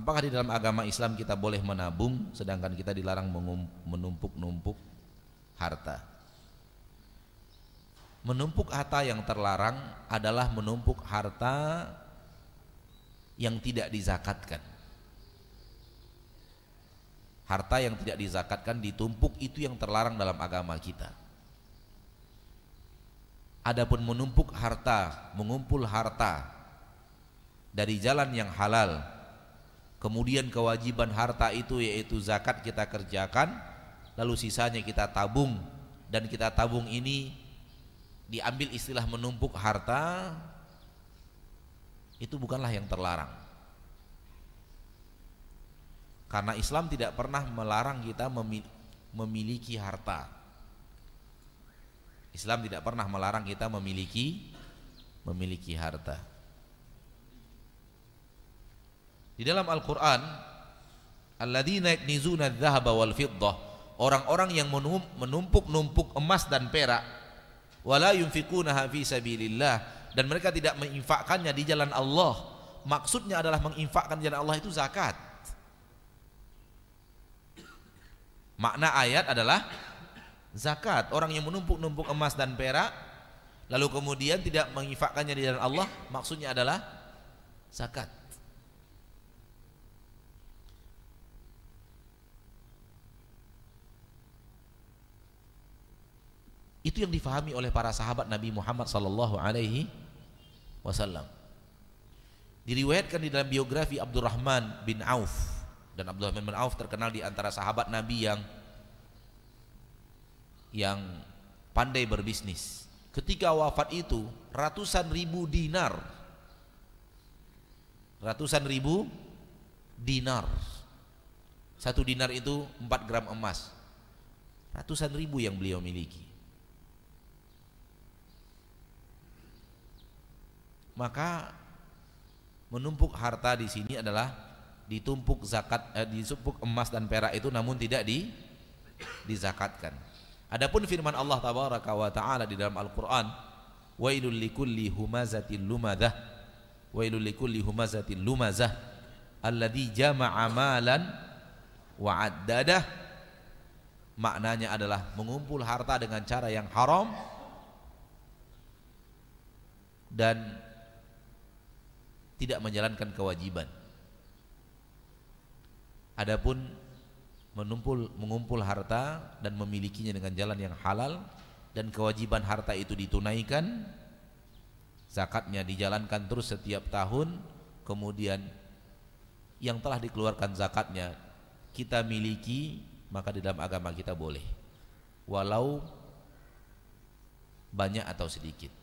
Apakah di dalam agama Islam kita boleh menabung sedangkan kita dilarang menumpuk-numpuk harta? Menumpuk harta yang terlarang adalah menumpuk harta yang tidak dizakatkan. Harta yang tidak dizakatkan ditumpuk itu yang terlarang dalam agama kita. Adapun menumpuk harta, mengumpul harta dari jalan yang halal kemudian kewajiban harta itu yaitu zakat kita kerjakan lalu sisanya kita tabung dan kita tabung ini diambil istilah menumpuk harta itu bukanlah yang terlarang karena Islam tidak pernah melarang kita memiliki harta Islam tidak pernah melarang kita memiliki memiliki harta Di dalam Al-Qur'an alladzina yaknizuna dhahaba wal fiddah, orang-orang yang menumpuk-numpuk emas dan perak wala yunfikunaha fi sabilillah dan mereka tidak menginfakkannya di jalan Allah. Maksudnya adalah menginfakkan jalan Allah itu zakat. Makna ayat adalah zakat. Orang yang menumpuk-numpuk emas dan perak lalu kemudian tidak menginfakkannya di jalan Allah, maksudnya adalah zakat. Itu yang difahami oleh para sahabat Nabi Muhammad sallallahu alaihi wasallam. Diriwayatkan di dalam biografi Abdurrahman bin Auf dan Abdurrahman bin Auf terkenal di antara sahabat Nabi yang yang pandai berbisnis. Ketika wafat itu ratusan ribu dinar ratusan ribu dinar satu dinar itu empat gram emas ratusan ribu yang beliau miliki maka menumpuk harta di sini adalah ditumpuk zakat eh, ditumpuk emas dan perak itu namun tidak di dizakatkan. Adapun firman Allah tabaraka wa taala di dalam Al-Qur'an, "Wailul likulli humazatil lumazah." Wailul likulli humazatil lumazah alladhi jama'a malan wa 'addadah. Maknanya adalah mengumpul harta dengan cara yang haram dan tidak menjalankan kewajiban. Adapun menumpul mengumpul harta dan memilikinya dengan jalan yang halal dan kewajiban harta itu ditunaikan zakatnya dijalankan terus setiap tahun kemudian yang telah dikeluarkan zakatnya kita miliki maka di dalam agama kita boleh walau banyak atau sedikit